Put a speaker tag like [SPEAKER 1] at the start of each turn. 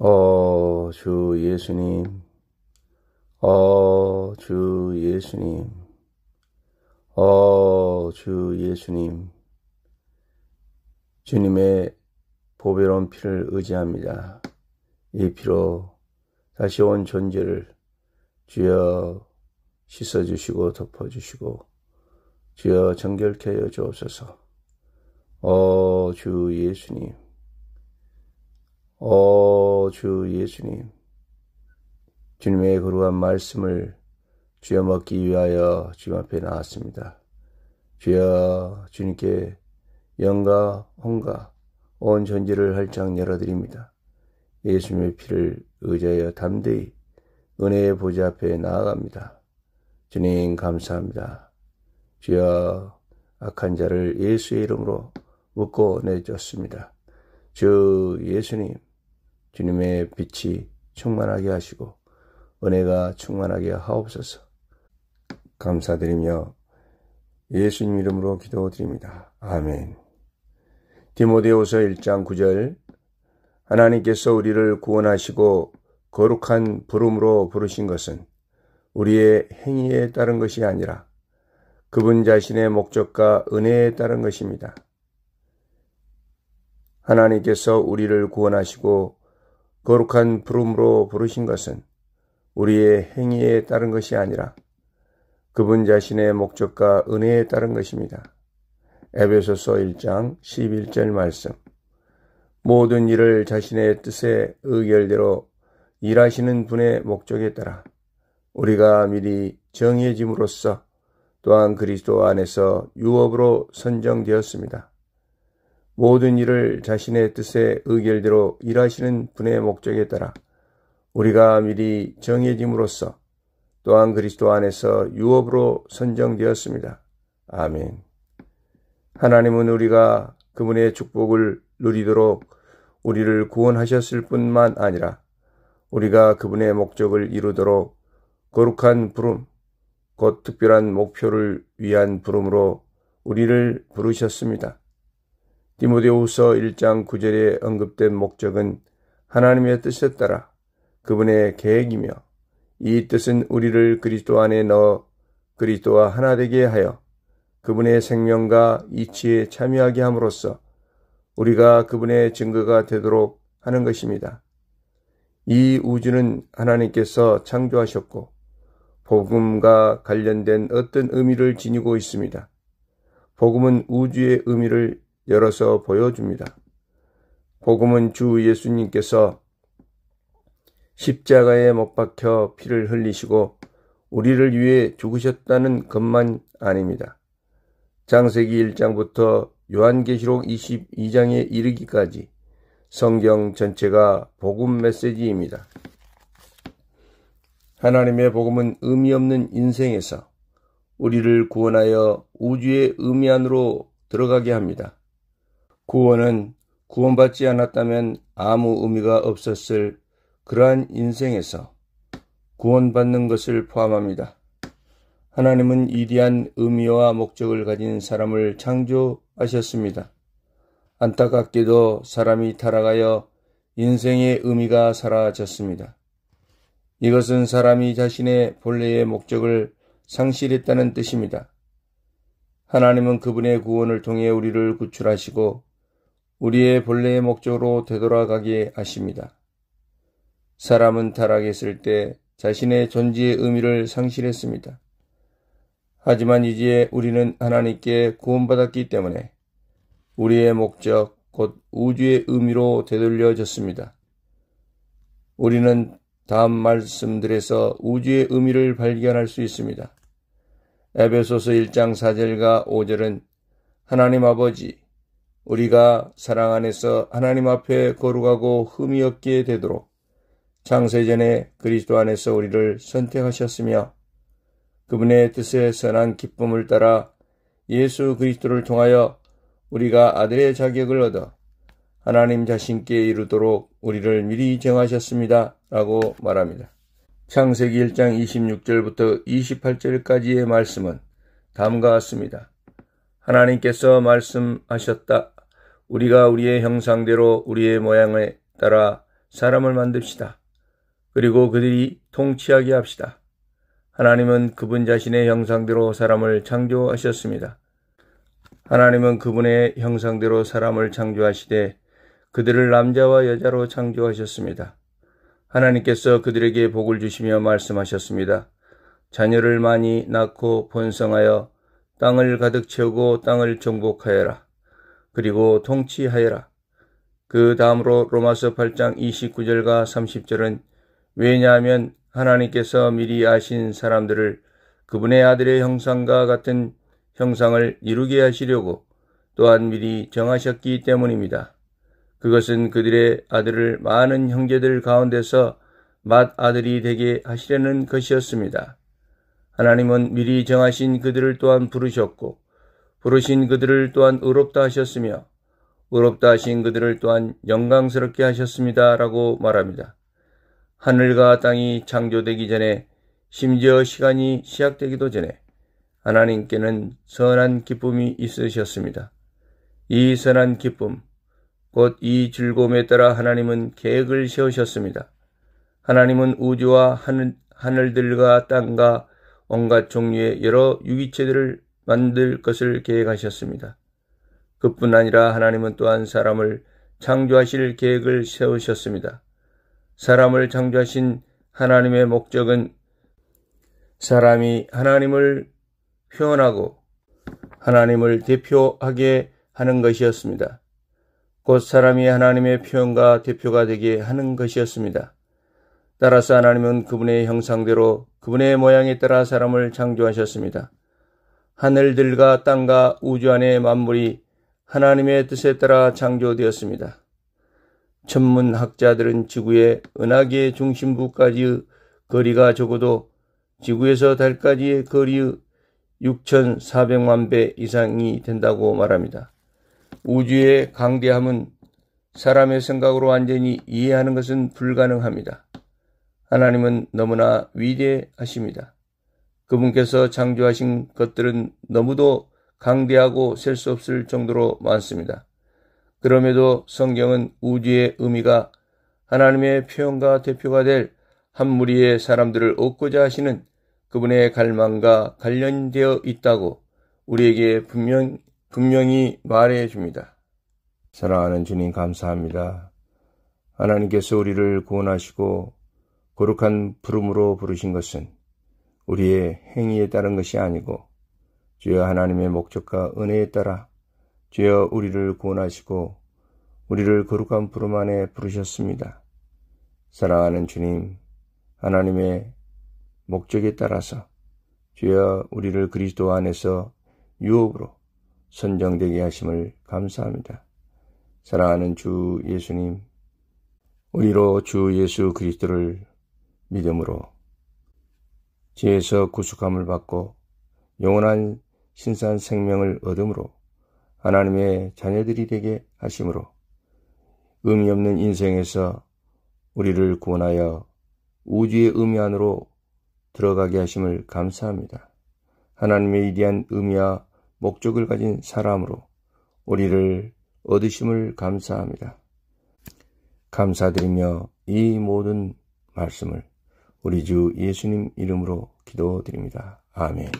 [SPEAKER 1] 어, 주 예수님. 어, 주 예수님. 어, 주 예수님. 주님의 보배로운 피를 의지합니다. 이 피로 다시 온 존재를 주여 씻어주시고 덮어주시고 주여 정결케 여주옵소서. 어, 주 예수님. 오, 어, 주 예수님. 주님의 그룩한 말씀을 주여 먹기 위하여 주님 앞에 나왔습니다. 주여 주님께 영과 혼 o 가온 전지를 활짝 열어드립니다. 예수님의 피를 의지하여 담대히 은혜의 보좌 앞에 나아갑니다. 주님 감사합니다. 주여 악한 자를 예수의 이름으로 묶어 내줬습니다. 주 예수님 주님의 빛이 충만하게 하시고 은혜가 충만하게 하옵소서. 감사드리며 예수님 이름으로 기도드립니다. 아멘. 디모데후서 1장 9절 하나님께서 우리를 구원하시고 거룩한 부름으로 부르신 것은 우리의 행위에 따른 것이 아니라 그분 자신의 목적과 은혜에 따른 것입니다. 하나님께서 우리를 구원하시고 거룩한 부름으로 부르신 것은 우리의 행위에 따른 것이 아니라 그분 자신의 목적과 은혜에 따른 것입니다. 에베소서 1장 11절 말씀. 모든 일을 자신의 뜻에 의결대로 일하시는 분의 목적에 따라 우리가 미리 정해짐으로써 또한 그리스도 안에서 유업으로 선정되었습니다. 모든 일을 자신의 뜻에 의결대로 일하시는 분의 목적에 따라 우리가 미리 정해짐으로써 또한 그리스도 안에서 유업으로 선정되었습니다. 아멘. 하나님은 우리가 그분의 축복을 누리도록 우리를 구원하셨을 뿐만 아니라 우리가 그분의 목적을 이루도록 거룩한 부름, 곧 특별한 목표를 위한 부름으로 우리를 부르셨습니다. 디모데후서 1장 9절에 언급된 목적은 하나님의 뜻에 따라 그분의 계획이며 이 뜻은 우리를 그리스도 안에 넣어 그리스도와 하나 되게 하여 그분의 생명과 이치에 참여하게 함으로써 우리가 그분의 증거가 되도록 하는 것입니다. 이 우주는 하나님께서 창조하셨고 복음과 관련된 어떤 의미를 지니고 있습니다. 복음은 우주의 의미를 열어서 보여줍니다. 복음은 주 예수님께서 십자가에 못 박혀 피를 흘리시고 우리를 위해 죽으셨다는 것만 아닙니다. 장세기 1장부터 요한계시록 22장에 이르기까지 성경 전체가 복음 메시지입니다. 하나님의 복음은 의미 없는 인생에서 우리를 구원하여 우주의 의미 안으로 들어가게 합니다. 구원은 구원받지 않았다면 아무 의미가 없었을 그러한 인생에서 구원받는 것을 포함합니다. 하나님은 이대한 의미와 목적을 가진 사람을 창조하셨습니다. 안타깝게도 사람이 타락하여 인생의 의미가 사라졌습니다. 이것은 사람이 자신의 본래의 목적을 상실했다는 뜻입니다. 하나님은 그분의 구원을 통해 우리를 구출하시고 우리의 본래의 목적으로 되돌아가게 하십니다. 사람은 타락했을 때 자신의 존재의 의미를 상실했습니다. 하지만 이제 우리는 하나님께 구원받았기 때문에 우리의 목적, 곧 우주의 의미로 되돌려졌습니다. 우리는 다음 말씀들에서 우주의 의미를 발견할 수 있습니다. 에베소서 1장 4절과 5절은 하나님 아버지, 우리가 사랑 안에서 하나님 앞에 거룩하고 흠이 없게 되도록 창세전에 그리스도 안에서 우리를 선택하셨으며 그분의 뜻에 선한 기쁨을 따라 예수 그리스도를 통하여 우리가 아들의 자격을 얻어 하나님 자신께 이르도록 우리를 미리 정하셨습니다. 라고 말합니다. 창세기 1장 26절부터 28절까지의 말씀은 다음과 같습니다. 하나님께서 말씀하셨다. 우리가 우리의 형상대로 우리의 모양에 따라 사람을 만듭시다. 그리고 그들이 통치하게 합시다. 하나님은 그분 자신의 형상대로 사람을 창조하셨습니다. 하나님은 그분의 형상대로 사람을 창조하시되 그들을 남자와 여자로 창조하셨습니다. 하나님께서 그들에게 복을 주시며 말씀하셨습니다. 자녀를 많이 낳고 번성하여 땅을 가득 채우고 땅을 정복하여라. 그리고 통치하여라. 그 다음으로 로마서 8장 29절과 30절은 왜냐하면 하나님께서 미리 아신 사람들을 그분의 아들의 형상과 같은 형상을 이루게 하시려고 또한 미리 정하셨기 때문입니다. 그것은 그들의 아들을 많은 형제들 가운데서 맏아들이 되게 하시려는 것이었습니다. 하나님은 미리 정하신 그들을 또한 부르셨고 부르신 그들을 또한 의롭다 하셨으며 의롭다 하신 그들을 또한 영광스럽게 하셨습니다. 라고 말합니다. 하늘과 땅이 창조되기 전에 심지어 시간이 시작되기도 전에 하나님께는 선한 기쁨이 있으셨습니다. 이 선한 기쁨, 곧 이 즐거움에 따라 하나님은 계획을 세우셨습니다. 하나님은 우주와 하늘, 하늘들과 땅과 온갖 종류의 여러 유기체들을 만들 것을 계획하셨습니다. 그뿐 아니라 하나님은 또한 사람을 창조하실 계획을 세우셨습니다. 사람을 창조하신 하나님의 목적은 사람이 하나님을 표현하고 하나님을 대표하게 하는 것이었습니다. 곧 사람이 하나님의 표현과 대표가 되게 하는 것이었습니다. 따라서 하나님은 그분의 형상대로 그분의 모양에 따라 사람을 창조하셨습니다. 하늘들과 땅과 우주 안의 만물이 하나님의 뜻에 따라 창조되었습니다. 천문학자들은 지구의 은하계 중심부까지의 거리가 적어도 지구에서 달까지의 거리의 6,400만 배 이상이 된다고 말합니다. 우주의 강대함은 사람의 생각으로 완전히 이해하는 것은 불가능합니다. 하나님은 너무나 위대하십니다. 그분께서 창조하신 것들은 너무도 강대하고 셀 수 없을 정도로 많습니다. 그럼에도 성경은 우주의 의미가 하나님의 표현과 대표가 될 한 무리의 사람들을 얻고자 하시는 그분의 갈망과 관련되어 있다고 우리에게 분명, 분명히 말해 줍니다. 사랑하는 주님 감사합니다. 하나님께서 우리를 구원하시고 거룩한 부름으로 부르신 것은 우리의 행위에 따른 것이 아니고 주여 하나님의 목적과 은혜에 따라 주여 우리를 구원하시고 우리를 거룩한 부름 안에 부르셨습니다. 사랑하는 주님, 하나님의 목적에 따라서 주여 우리를 그리스도 안에서 유업으로 선정되게 하심을 감사합니다. 사랑하는 주 예수님, 우리로 주 예수 그리스도를 믿음으로 죄에서 구속함을 받고 영원한 신산 생명을 얻음으로 하나님의 자녀들이 되게 하심으로 의미 없는 인생에서 우리를 구원하여 우주의 의미 안으로 들어가게 하심을 감사합니다. 하나님의 위대한 의미와 목적을 가진 사람으로 우리를 얻으심을 감사합니다. 감사드리며 이 모든 말씀을 우리 주 예수님 이름으로 기도드립니다. 아멘.